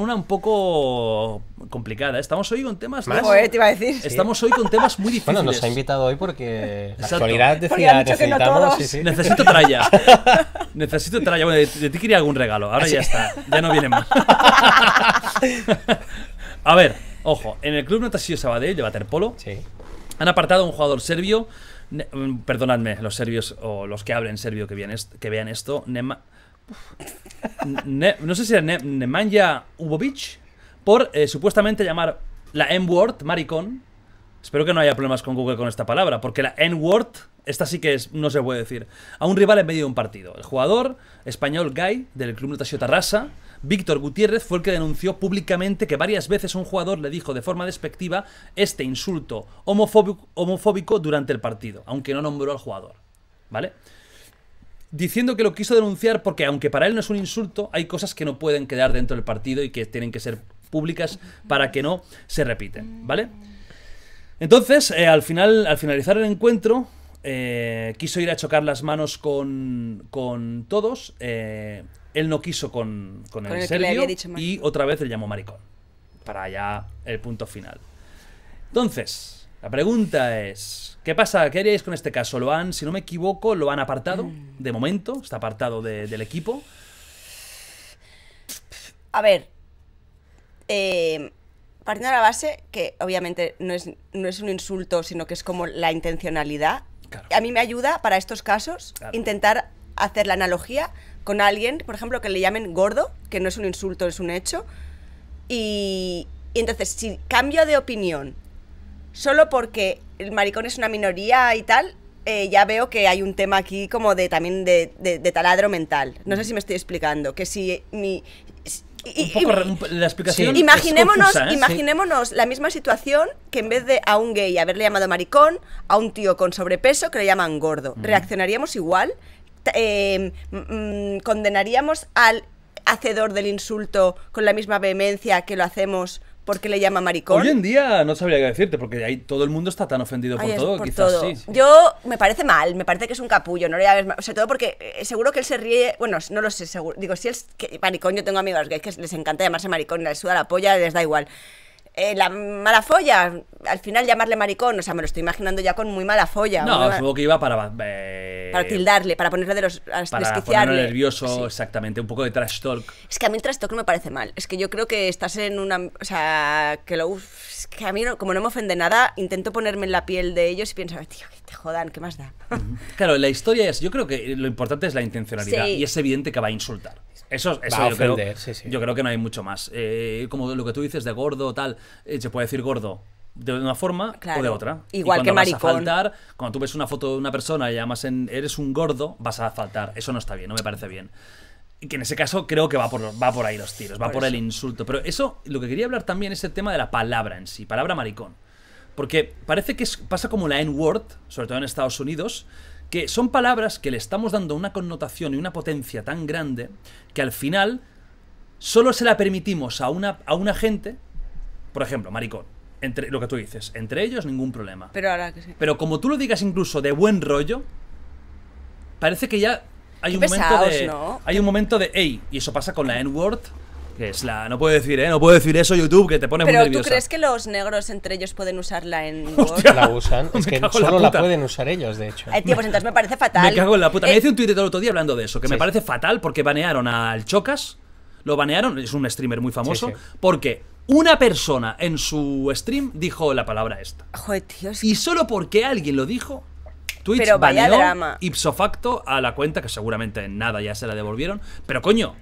Una un poco complicada. Estamos hoy con temas ¿Más? te a decir. Estamos hoy con temas muy difíciles. Bueno, nos ha invitado hoy porque la actualidad decía necesitamos. Necesito tralla. Necesito tralla. Bueno, de, ti quería algún regalo. Ahora ya está. Ya no viene más. a ver, ojo. En el club Natasio Sabadell de Waterpolo sí. han apartado a un jugador serbio. Mm, perdonadme, los serbios o los que hablen serbio que vean, que vean esto. Nema. no sé si era Nemanja Ubovich, por eh, supuestamente llamar la N-word maricón. Espero que no haya problemas con Google con esta palabra, porque la N-word, esta sí que no se puede decir, a un rival en medio de un partido. El jugador español Guy, del Club Notasio Tarrasa, Víctor Gutiérrez, fue el que denunció públicamente que varias veces un jugador le dijo de forma despectiva este insulto homofóbico, homofóbico durante el partido, aunque no nombró al jugador. ¿Vale? diciendo que lo quiso denunciar porque aunque para él no es un insulto, hay cosas que no pueden quedar dentro del partido y que tienen que ser públicas para que no se repiten, ¿vale? Entonces, eh, al final, al finalizar el encuentro, eh, quiso ir a chocar las manos con, con todos. Eh, él no quiso con, con, el, el y otra vez le llamó maricón. Para allá el punto final. Entonces, la pregunta es, ¿qué pasa? ¿Qué haríais con este caso? Lo han, si no me equivoco, lo han apartado, mm. de momento, está apartado del equipo. A ver, eh, partiendo de la base, que obviamente no es, un insulto, sino que es como la intencionalidad, a mí me ayuda para estos casos intentar hacer la analogía con alguien, por ejemplo, que le llamen gordo, que no es un insulto, es un hecho, y entonces si cambio de opinión solo porque el maricón es una minoría y tal, eh, ya veo que hay un tema aquí como de también de, taladro mental. No sé si me estoy explicando, que si un poco, la explicación imaginémonos, ¿eh? imaginémonos la misma situación que en vez de a un gay haberle llamado maricón, a un tío con sobrepeso que le llaman gordo. Mm. ¿Reaccionaríamos igual? Em, mm, ¿Condenaríamos al hacedor del insulto con la misma vehemencia que lo hacemos porque le llama maricón. Hoy en día no sabría qué decirte, porque ahí todo el mundo está tan ofendido por todo, quizás sí. Yo me parece mal, me parece que es un capullo, no le O todo porque eh, seguro que él se ríe, bueno, no lo sé, seguro. Digo, si es que, maricón, yo tengo amigos que les encanta llamarse maricón, les suda la polla, les da igual. Eh, la mala folla, al final llamarle maricón, o sea, me lo estoy imaginando ya con muy mala folla. No, supongo que iba para... Eh, para tildarle, para ponerle de los... Para ponerlo nervioso, exactamente, un poco de trash talk. Es que a mí el trash talk no me parece mal, es que yo creo que estás en una... O sea, que lo... que a mí, como no me ofende nada, intento ponerme en la piel de ellos y pienso, tío, que te jodan, ¿qué más da? claro, la historia es, yo creo que lo importante es la intencionalidad y es evidente que va a insultar. Eso, eso yo, creo, yo creo que no hay mucho más. Eh, como lo que tú dices de gordo, o tal, eh, se puede decir gordo de una forma o de otra. Igual que maricón. faltar, cuando tú ves una foto de una persona y llamas en eres un gordo, vas a faltar. Eso no está bien, no me parece bien. Y que en ese caso creo que va por, va por ahí los tiros, va por el insulto. Pero eso, lo que quería hablar también es el tema de la palabra en sí, palabra maricón. Porque parece que pasa como la N-word, sobre todo en Estados Unidos, que son palabras que le estamos dando una connotación y una potencia tan grande que al final solo se la permitimos a una, a una gente, por ejemplo, maricón, entre lo que tú dices, entre ellos ningún problema. Pero ahora que sí. Pero como tú lo digas incluso de buen rollo, parece que ya hay un momento de hay un momento de hey, y eso pasa con la N-word es la, no puedo decir, ¿eh? No puedo decir eso, YouTube, que te pone muy nerviosa. ¿tú crees que los negros entre ellos pueden usarla en Hostia, La usan. Es que solo la, pueden usar ellos, de hecho. Eh, tío, pues entonces me parece fatal. Me cago en la puta. Me eh, hice un tuit el otro día hablando de eso, que me parece fatal porque banearon al Chocas. Lo banearon, es un streamer muy famoso, porque una persona en su stream dijo la palabra esta. Joder, tío. Y solo porque alguien lo dijo, Twitch pero ipso facto a la cuenta, que seguramente en nada ya se la devolvieron. Pero coño,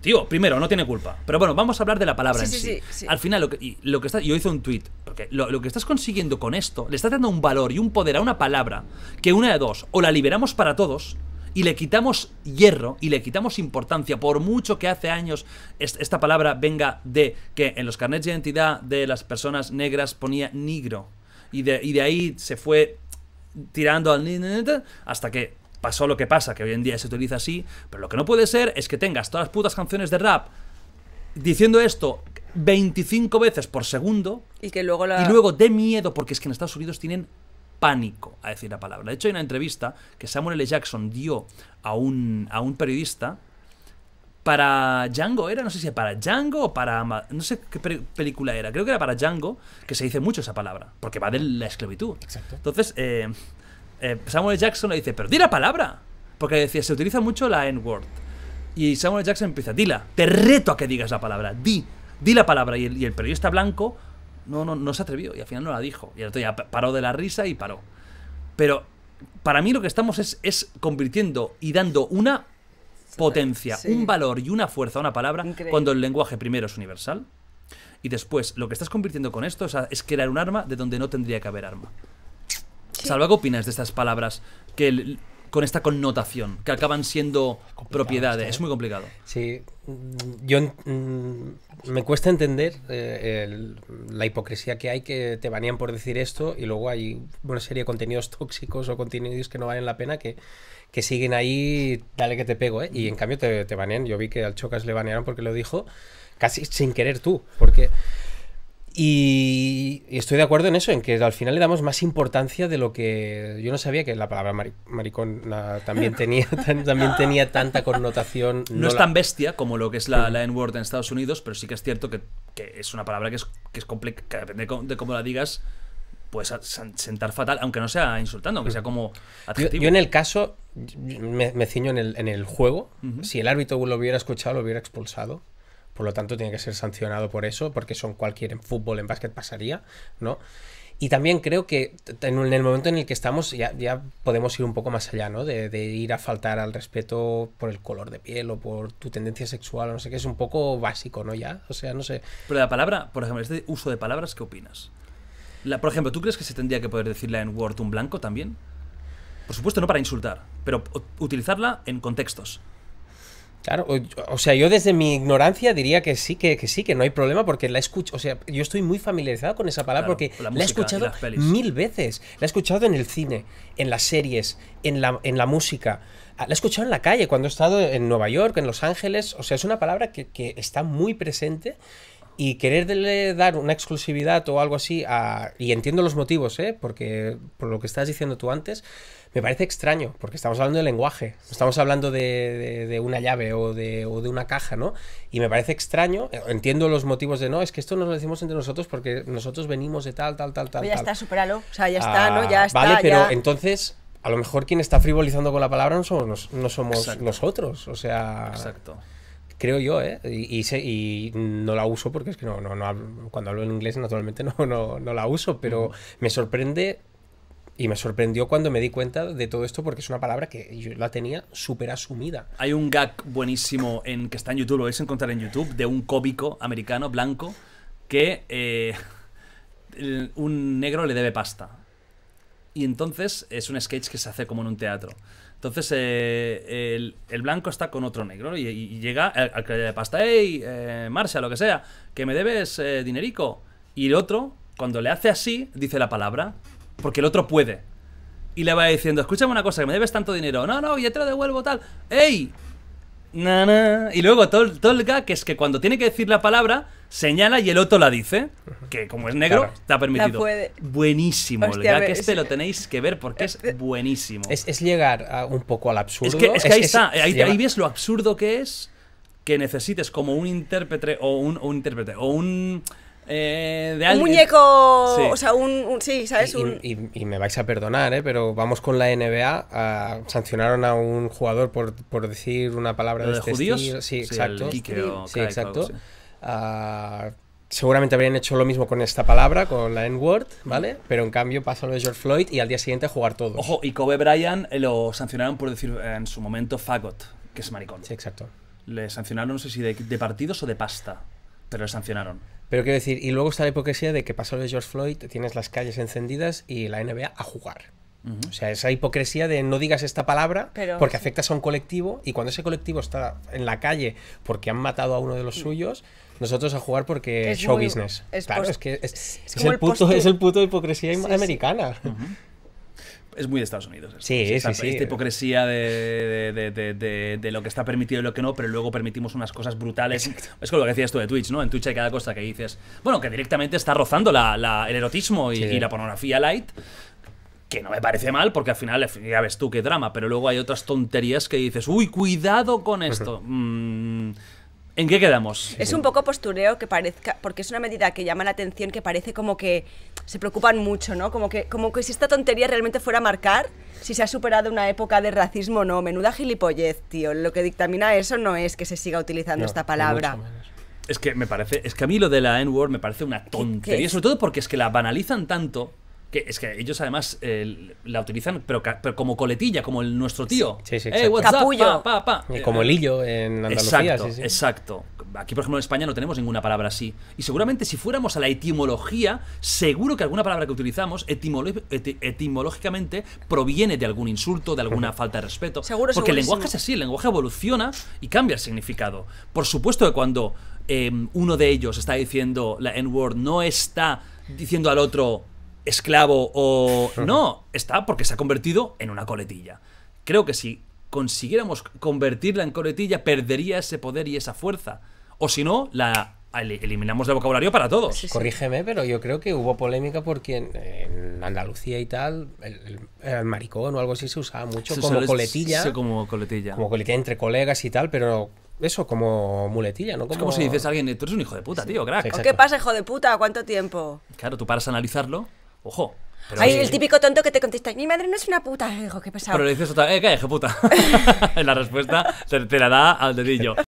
Tío, primero, no tiene culpa. Pero bueno, vamos a hablar de la palabra en sí. Al final, lo que, lo que está, yo hice un tweet. lo, que estás consiguiendo con esto, le estás dando un valor y un poder a una palabra que una de dos, o la liberamos para todos y le quitamos hierro y le quitamos importancia, por mucho que hace años esta palabra venga de que en los carnets de identidad de las personas negras ponía negro. Y de, y de ahí se fue tirando al hasta que pasó lo que pasa, que hoy en día se utiliza así, pero lo que no puede ser es que tengas todas las putas canciones de rap diciendo esto 25 veces por segundo y que luego luego de miedo porque es que en Estados Unidos tienen pánico a decir la palabra. De hecho hay una entrevista que Samuel L. Jackson dio a un a un periodista para Django era, no sé si para Django o para... No sé qué película era, creo que era para Django, que se dice mucho esa palabra, porque va de la esclavitud. Exacto. Entonces, eh, eh, Samuel Jackson le dice, pero di la palabra. Porque decía, se utiliza mucho la N-word. Y Samuel Jackson empieza, dila, te reto a que digas la palabra, di, di la palabra. Y el, y el periodista blanco no, no, no se atrevió y al final no la dijo. Y el otro ya paró de la risa y paró. Pero para mí lo que estamos es, es convirtiendo y dando una potencia, un valor y una fuerza a una palabra cuando el lenguaje primero es universal. Y después, lo que estás convirtiendo con esto es crear un arma de donde no tendría que haber arma. Salva, ¿qué opinas de estas palabras que con esta connotación, que acaban siendo propiedades? Eh? Es ¿eh? muy complicado. Sí, mm, yo mm, me cuesta entender eh, la hipocresía que hay, que te banean por decir esto y luego hay una serie de contenidos tóxicos o contenidos que no valen la pena que, que siguen ahí, dale que te pego, ¿eh? y en cambio te, te banean. Yo vi que al Chocas le banearon porque lo dijo casi sin querer tú, porque... Y, estoy de acuerdo en eso, en que al final le damos más importancia de lo que yo no sabía que la palabra maricón también tenía, también tenía tanta connotación. No, es tan bestia como lo que es mm. la, N-word en Estados Unidos, pero sí que es cierto que, es una palabra que es, que depende de cómo la digas, puedes sentar fatal, aunque no sea insultando, aunque sea como mm. Yo, en el caso, me, ciño en el, juego, si el árbitro lo hubiera escuchado, lo hubiera expulsado por lo tanto, tiene que ser sancionado por eso, porque son cualquier en fútbol, en básquet pasaría, ¿no? Y también creo que en el momento en el que estamos ya, podemos ir un poco más allá, ¿no? De, ir a faltar al respeto por el color de piel o por tu tendencia sexual, no sé qué, es un poco básico, ¿no? Ya, o sea, no sé. Pero la palabra, por ejemplo, este uso de palabras, ¿qué opinas? La, por ejemplo, ¿tú crees que se tendría que poder decirla en word un blanco también? Por supuesto, no para insultar, pero utilizarla en contextos. Claro, o, sea, yo desde mi ignorancia diría que sí, que, sí, que no hay problema, porque la escucho, o sea, yo estoy muy familiarizado con esa palabra porque la, la he escuchado mil veces, la he escuchado en el cine, en las series, en la, en la música, ah, la he escuchado en la calle, cuando he estado en Nueva York, en Los Ángeles, o sea, es una palabra que, que está muy presente y quererle dar una exclusividad o algo así y entiendo los motivos, ¿eh? porque por lo que estás diciendo tú antes, me parece extraño, porque estamos hablando de lenguaje, estamos hablando de, una llave o de, una caja, ¿no? Y me parece extraño, entiendo los motivos de no, es que esto nos lo decimos entre nosotros porque nosotros venimos de tal, tal, tal, tal. Pues ya está, superalo, o sea, ya está, ¿no? Ah, ya está. Vale, pero entonces a lo mejor quien está frivolizando con la palabra no somos, no somos nosotros. O sea. Exacto creo yo, ¿eh? Y, y, no la uso porque es que no, no, no cuando hablo en inglés naturalmente no, no, no la uso, pero me sorprende y me sorprendió cuando me di cuenta de todo esto porque es una palabra que yo la tenía súper asumida. Hay un gag buenísimo en que está en YouTube, lo vais a encontrar en YouTube, de un cómico americano blanco que eh, un negro le debe pasta. Y entonces es un sketch que se hace como en un teatro. Entonces eh, el, blanco está con otro negro y, llega al, que le pasta, ¡Ey, eh, Marcia, lo que sea, que me debes eh, dinerico. Y el otro, cuando le hace así, dice la palabra, porque el otro puede. Y le va diciendo, escúchame una cosa, que me debes tanto dinero. No, no, ya te lo devuelvo tal. ¡Ey! Y luego Tolga que es que cuando tiene que decir la palabra, señala y el otro la dice. Que como es negro, está permitido. Buenísimo. el este lo tenéis que ver porque es eh, eh, buenísimo. Es, llegar un poco al absurdo. Es que, ahí está. Ahí, ves lo absurdo que es que necesites como un intérprete o un intérprete o un eh, de un muñeco, o sea, un, sí, ¿sabes? Y, un... y, me vais a perdonar, ¿eh? pero vamos con la NBA. sancionaron a un jugador por, por decir una palabra de, este judíos? Sí, exacto. sí, exacto. Ah, seguramente habrían hecho lo mismo con esta palabra, con la N-word, ¿vale? Pero en cambio pasó lo de George Floyd y al día siguiente jugar todo. Ojo, y Kobe Bryant eh, lo sancionaron por decir eh, en su momento fagot, que es maricón. Sí, exacto. Le sancionaron, no sé si de, de partidos o de pasta, pero le sancionaron. Pero quiero decir, y luego está la hipocresía de que pasó lo de George Floyd, tienes las calles encendidas y la NBA a jugar. O sea, esa hipocresía de no digas esta palabra porque afecta afectas a un colectivo y cuando ese colectivo está en la calle porque han matado a uno de los mm. suyos, nosotros a jugar porque show business. Es claro, es que es, el puto, hipocresía americana es muy de Estados Unidos. Sí, esta, sí, Esta hipocresía de, lo que está permitido y lo que no, pero luego permitimos unas cosas brutales. Es como lo que decías tú de Twitch, ¿no? En Twitch hay cada cosa que dices, bueno, que directamente está rozando la, el erotismo y, la pornografía light que no me parece mal, porque al final ya ves tú qué drama, pero luego hay otras tonterías que dices, uy, cuidado con esto. ¿En qué quedamos? Es un poco postureo que parezca, porque es una medida que llama la atención, que parece como que se preocupan mucho, ¿no? Como que, como que si esta tontería realmente fuera a marcar si se ha superado una época de racismo o no. Menuda gilipollez, tío. Lo que dictamina eso no es que se siga utilizando esta palabra. Es que me parece, es que a mí lo de la N-word me parece una tontería, sobre todo porque es que la banalizan tanto que es que ellos además eh, la utilizan, pero, pero, como coletilla, como el, nuestro tío. Sí, sí, eh, Como el hillo en Andalucía. Exacto, sí, sí. Aquí, por ejemplo, en España no tenemos ninguna palabra así. Y seguramente si fuéramos a la etimología, seguro que alguna palabra que utilizamos etimológicamente proviene de algún insulto, de alguna falta de respeto. Porque el lenguaje es así, el lenguaje evoluciona y cambia el significado. Por supuesto que cuando em, uno de ellos está diciendo la N-word, no está diciendo al otro esclavo o... No, está porque se ha convertido en una coletilla. Creo que si consiguiéramos convertirla en coletilla, perdería ese poder y esa fuerza. O si no, la eliminamos del vocabulario para todos. Corrígeme, pero yo creo que hubo polémica porque en, Andalucía y tal, el, maricón o algo así se usaba mucho como, coletilla, se como coletilla. entre colegas y tal, pero eso, como muletilla, ¿no? Como... Es como si dices a alguien, tú eres un hijo de puta, tío, crack. ¿Qué pasa, hijo de puta? ¿Cuánto tiempo? Claro, tú paras a analizarlo Ojo. Pero Hay el típico tonto que te contesta, mi madre no es una puta, hijo, qué pesado. Pero le dices otra, eh, qué puta. la respuesta te la da al dedillo.